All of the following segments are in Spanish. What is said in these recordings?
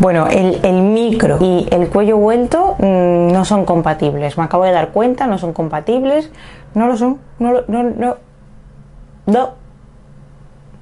Bueno, el, el micro y el cuello vuelto mm, no son compatibles. Me acabo de dar cuenta, no son compatibles. No lo son. No, lo, no, no. No.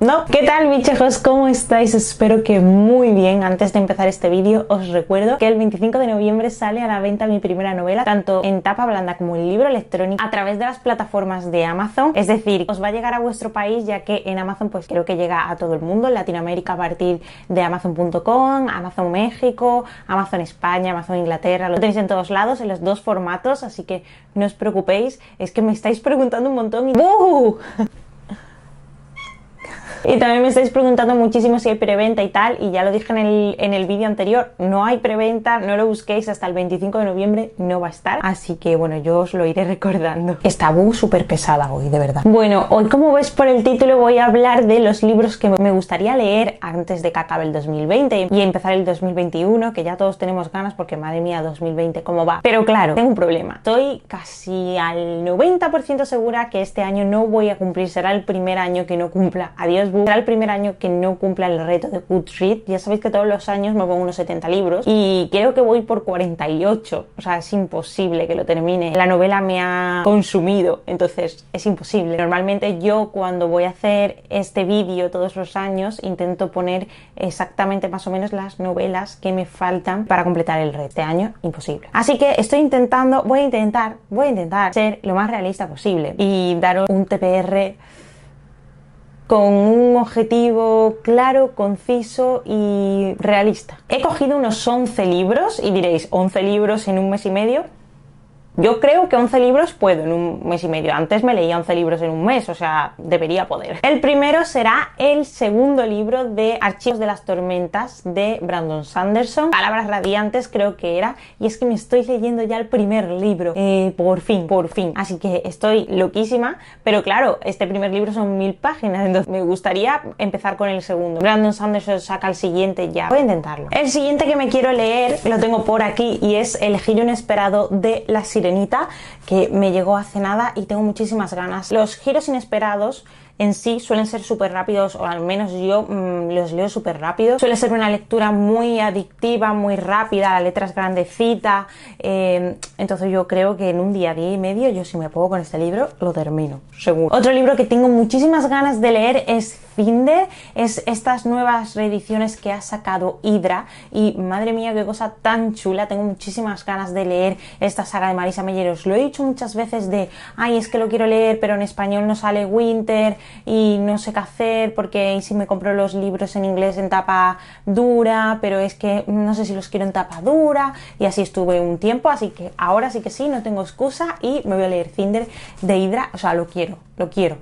¿no? ¿Qué tal bichejos? ¿Cómo estáis? Espero que muy bien. Antes de empezar este vídeo os recuerdo que el 25 de noviembre sale a la venta mi primera novela, tanto en tapa blanda como en libro electrónico, a través de las plataformas de Amazon. Es decir, os va a llegar a vuestro país ya que en Amazon pues creo que llega a todo el mundo, en Latinoamérica a partir de amazon.com, Amazon México, Amazon España, Amazon Inglaterra, lo tenéis en todos lados, en los dos formatos, así que no os preocupéis, es que me estáis preguntando un montón y y también me estáis preguntando muchísimo si hay preventa y tal, y ya lo dije en el, vídeo anterior, no hay preventa, no lo busquéis hasta el 25 de noviembre, no va a estar, así que bueno, yo os lo iré recordando. Esta súper pesada hoy, de verdad. Bueno, hoy como ves por el título voy a hablar de los libros que me gustaría leer antes de que acabe el 2020 y empezar el 2021, que ya todos tenemos ganas porque madre mía, 2020, ¿cómo va? Pero claro, tengo un problema. Estoy casi al 90% segura que este año no voy a cumplir, será el primer año que no cumpla. Adiós Será el primer año que no cumpla el reto de Goodreads. Ya sabéis que todos los años me pongo unos 70 libros y creo que voy por 48. O sea, es imposible que lo termine. La novela me ha consumido, entonces es imposible. Normalmente yo cuando voy a hacer este vídeo todos los años intento poner exactamente más o menos las novelas que me faltan para completar el reto. Este año imposible. Así que estoy intentando, voy a intentar, voy a intentar ser lo más realista posible y daros un TPR con un objetivo claro, conciso y realista. He cogido unos 11 libros y diréis, 11 libros en un mes y medio. Yo creo que 11 libros puedo en un mes y medio. Antes me leía 11 libros en un mes, o sea, debería poder. El primero será el segundo libro de Archivos de las Tormentas de Brandon Sanderson. Palabras radiantes creo que era. Y es que me estoy leyendo ya el primer libro. Eh, por fin, por fin. Así que estoy loquísima. Pero claro, este primer libro son mil páginas. Entonces me gustaría empezar con el segundo. Brandon Sanderson saca el siguiente ya. Voy a intentarlo. El siguiente que me quiero leer lo tengo por aquí y es El giro inesperado de la sirena que me llegó hace nada y tengo muchísimas ganas. Los giros inesperados en sí suelen ser súper rápidos, o al menos yo mm, los leo súper rápido. Suele ser una lectura muy adictiva, muy rápida, la letra es grandecita. Em, entonces yo creo que en un día, día y medio, yo si me pongo con este libro, lo termino, seguro. Otro libro que tengo muchísimas ganas de leer es Finde, es estas nuevas reediciones que ha sacado Hydra. Y madre mía, qué cosa tan chula, tengo muchísimas ganas de leer esta saga de Marisa Melleros. Lo he dicho muchas veces de, ay, es que lo quiero leer, pero en español no sale Winter, y no sé qué hacer porque si me compro los libros en inglés en tapa dura, pero es que no sé si los quiero en tapa dura y así estuve un tiempo, así que ahora sí que sí, no tengo excusa y me voy a leer Cinder de Hydra, o sea, lo quiero, lo quiero.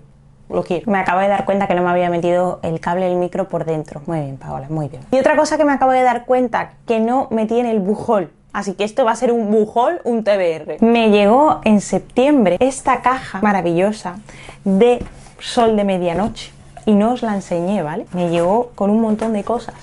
Lo quiero. Me acabo de dar cuenta que no me había metido el cable del micro por dentro. Muy bien, Paola, muy bien. Y otra cosa que me acabo de dar cuenta, que no metí en el bujol. Así que esto va a ser un bujol, un TBR. Me llegó en septiembre esta caja maravillosa de sol de medianoche y no os la enseñé, ¿vale? Me llegó con un montón de cosas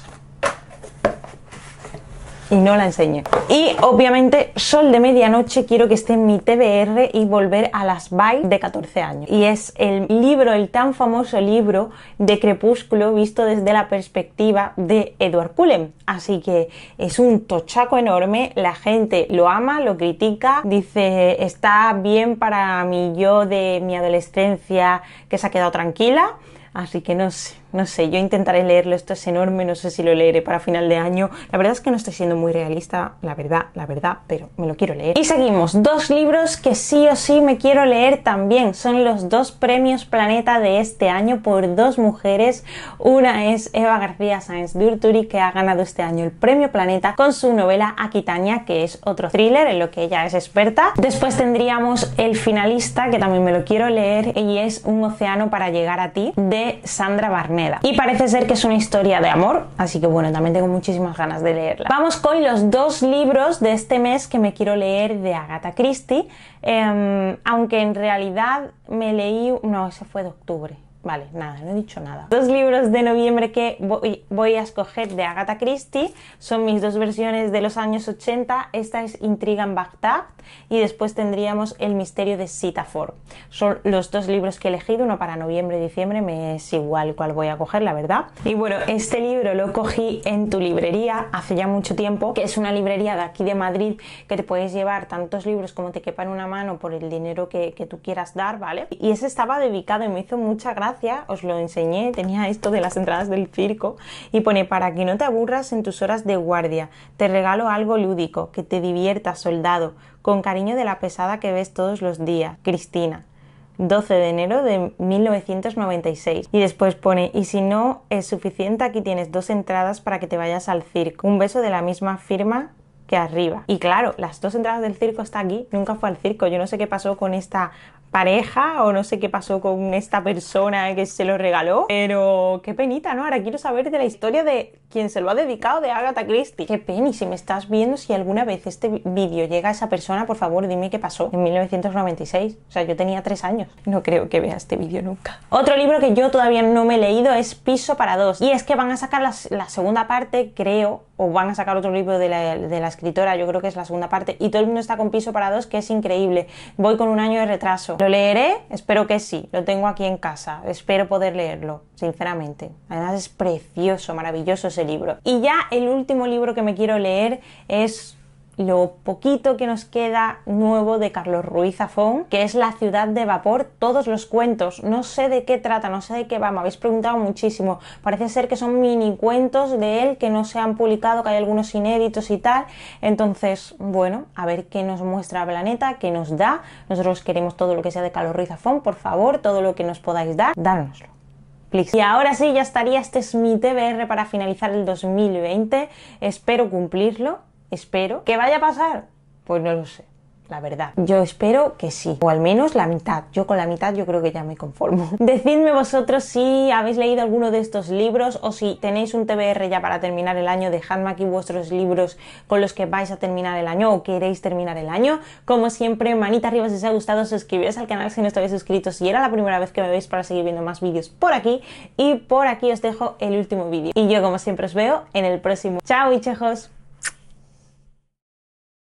y no la enseñé. Y obviamente Sol de Medianoche quiero que esté en mi TBR y volver a las bailes de 14 años. Y es el libro, el tan famoso libro de Crepúsculo visto desde la perspectiva de Edward Cullen. Así que es un tochaco enorme, la gente lo ama, lo critica, dice está bien para mi yo de mi adolescencia que se ha quedado tranquila. Así que no sé, no sé, yo intentaré leerlo, esto es enorme, no sé si lo leeré para final de año. La verdad es que no estoy siendo muy realista, la verdad, la verdad, pero me lo quiero leer. Y seguimos, dos libros que sí o sí me quiero leer también. Son los dos premios Planeta de este año por dos mujeres. Una es Eva García Sáenz de que ha ganado este año el premio Planeta con su novela Aquitania, que es otro thriller en lo que ella es experta. Después tendríamos el finalista, que también me lo quiero leer, y es Un océano para llegar a ti, de Sandra Barnett. Y parece ser que es una historia de amor, así que bueno, también tengo muchísimas ganas de leerla. Vamos con los dos libros de este mes que me quiero leer de Agatha Christie, em, aunque en realidad me leí, no, ese fue de octubre, Vale, nada, no he dicho nada. Dos libros de noviembre que voy, a escoger de Agatha Christie son mis dos versiones de los años 80. Esta es Intriga en Bagdad y después tendríamos El misterio de Sitafor. Son los dos libros que he elegido, uno para noviembre y diciembre, me es igual cuál voy a coger, la verdad. Y bueno, este libro lo cogí en tu librería hace ya mucho tiempo, que es una librería de aquí de Madrid que te puedes llevar tantos libros como te quepan una mano por el dinero que, que tú quieras dar, ¿vale? Y ese estaba dedicado y me hizo mucha gracia os lo enseñé, tenía esto de las entradas del circo y pone para que no te aburras en tus horas de guardia, te regalo algo lúdico, que te diviertas, soldado, con cariño de la pesada que ves todos los días, Cristina. 12 de enero de 1996. Y después pone, y si no es suficiente, aquí tienes dos entradas para que te vayas al circo. Un beso de la misma firma que arriba. Y claro, las dos entradas del circo está aquí, nunca fue al circo. Yo no sé qué pasó con esta pareja o no sé qué pasó con esta persona que se lo regaló, pero qué penita, ¿no? Ahora quiero saber de la historia de quien se lo ha dedicado de Agatha Christie. Qué pena, y si me estás viendo, si alguna vez este vídeo llega a esa persona, por favor, dime qué pasó. En 1996, o sea, yo tenía tres años. No creo que vea este vídeo nunca. Otro libro que yo todavía no me he leído es Piso para dos. Y es que van a sacar la, segunda parte, creo, o van a sacar otro libro de la, escritora, yo creo que es la segunda parte, y todo el mundo está con Piso para dos, que es increíble. Voy con un año de retraso. ¿Lo leeré? Espero que sí. Lo tengo aquí en casa. Espero poder leerlo, sinceramente. Además es precioso, maravilloso libro. Y ya el último libro que me quiero leer es lo poquito que nos queda nuevo de Carlos Ruiz Zafón, que es La ciudad de vapor, todos los cuentos. No sé de qué trata, no sé de qué va, me habéis preguntado muchísimo. Parece ser que son mini cuentos de él que no se han publicado, que hay algunos inéditos y tal. Entonces, bueno, a ver qué nos muestra Planeta, qué nos da. Nosotros queremos todo lo que sea de Carlos Ruiz Zafón, por favor, todo lo que nos podáis dar, dárnoslo. Y ahora sí, ya estaría. Este es mi para finalizar el 2020. Espero cumplirlo. Espero. ¿Qué vaya a pasar? Pues no lo sé la verdad. Yo espero que sí, o al menos la mitad. Yo con la mitad yo creo que ya me conformo. Decidme vosotros si habéis leído alguno de estos libros o si tenéis un TBR ya para terminar el año, dejadme aquí vuestros libros con los que vais a terminar el año o queréis terminar el año. Como siempre, manita arriba si os ha gustado, suscribiros al canal si no estáis suscritos, si era la primera vez que me veis para seguir viendo más vídeos por aquí y por aquí os dejo el último vídeo. Y yo como siempre os veo en el próximo. Chao, chejos